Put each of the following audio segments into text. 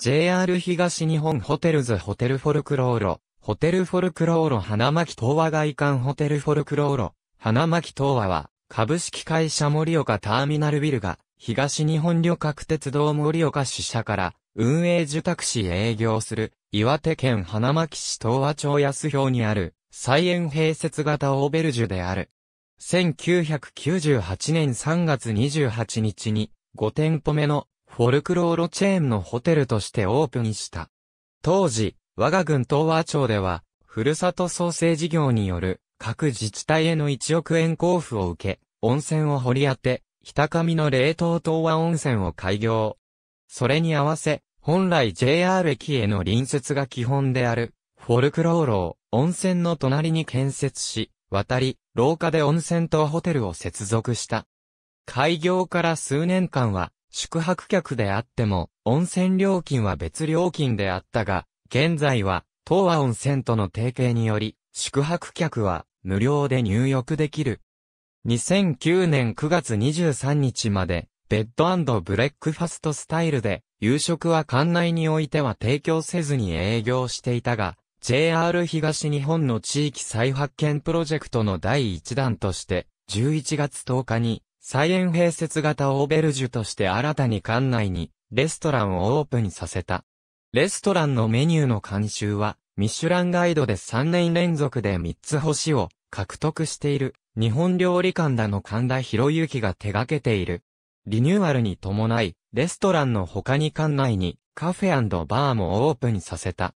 JR 東日本ホテルズホテルフォルクローロ、ホテルフォルクローロ花巻東和外観ホテルフォルクローロ、花巻東和は、株式会社盛岡ターミナルビルが、東日本旅客鉄道盛岡支社から、運営受託し営業する、岩手県花巻市東和町安表にある、菜園併設型オーベルジュである。1998年3月28日に、5店舗目のフォルクローロチェーンのホテルとしてオープンした。当時、我が軍東和町では、ふるさと創生事業による各自治体への1億円交付を受け、温泉を掘り当て、北上の冷凍東和温泉を開業。それに合わせ、本来 JR 駅への隣接が基本である、フォルクローロを温泉の隣に建設し、渡り、廊下で温泉とホテルを接続した。開業から数年間は、宿泊客であっても、温泉料金は別料金であったが、現在は、東亜温泉との提携により、宿泊客は無料で入浴できる。2009年9月23日まで、ベッドブレックファストスタイルで、夕食は館内においては提供せずに営業していたが、JR 東日本の地域再発見プロジェクトの第1弾として、11月10日に菜園併設型オーベルジュとして新たに館内にレストランをオープンさせた。レストランのメニューの監修は、ミシュランガイドで3年連続で3つ星を獲得している日本料理館だの神田博之が手掛けている。リニューアルに伴い、レストランの他に館内にカフェバーもオープンさせた。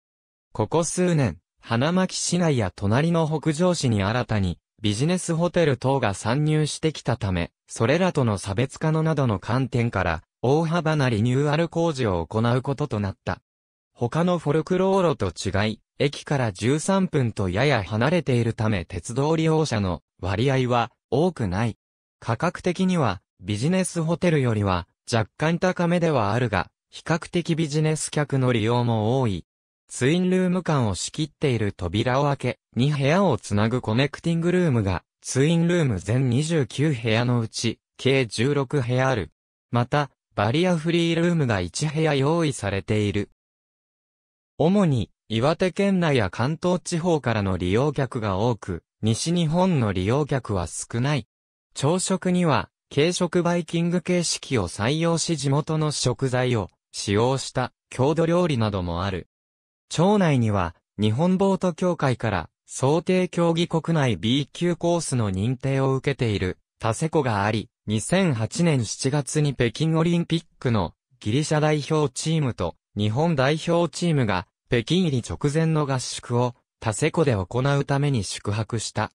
ここ数年、花巻市内や隣の北上市に新たにビジネスホテル等が参入してきたため、それらとの差別化のなどの観点から、大幅なリニューアル工事を行うこととなった。他のフォルクローロと違い、駅から13分とやや離れているため鉄道利用者の割合は多くない。価格的にはビジネスホテルよりは若干高めではあるが、比較的ビジネス客の利用も多い。ツインルーム間を仕切っている扉を開け、2部屋をつなぐコネクティングルームが、ツインルーム全29部屋のうち、計16部屋ある。また、バリアフリールームが1部屋用意されている。主に、岩手県内や関東地方からの利用客が多く、西日本の利用客は少ない。朝食には、軽食バイキング形式を採用し地元の食材を使用した郷土料理などもある。町内には、日本ボート協会から、想定競技国内 B 級コースの認定を受けている、タセコがあり、2008年7月に北京オリンピックのギリシャ代表チームと日本代表チームが北京入り直前の合宿をタセコで行うために宿泊した。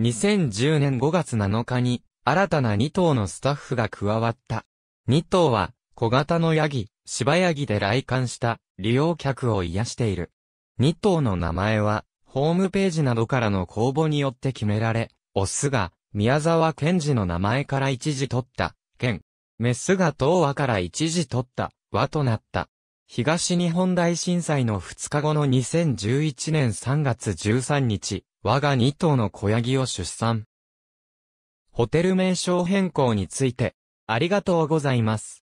2010年5月7日に新たな2頭のスタッフが加わった。2頭は小型のヤギ、芝ヤギで来館した利用客を癒している。2頭の名前は、ホームページなどからの公募によって決められ、オスが、宮沢賢治の名前から一時取った、賢。メスが東和から一時取った、和となった。東日本大震災の2日後の2011年3月13日、我が2頭の小ヤギを出産。ホテル名称変更について、ありがとうございます。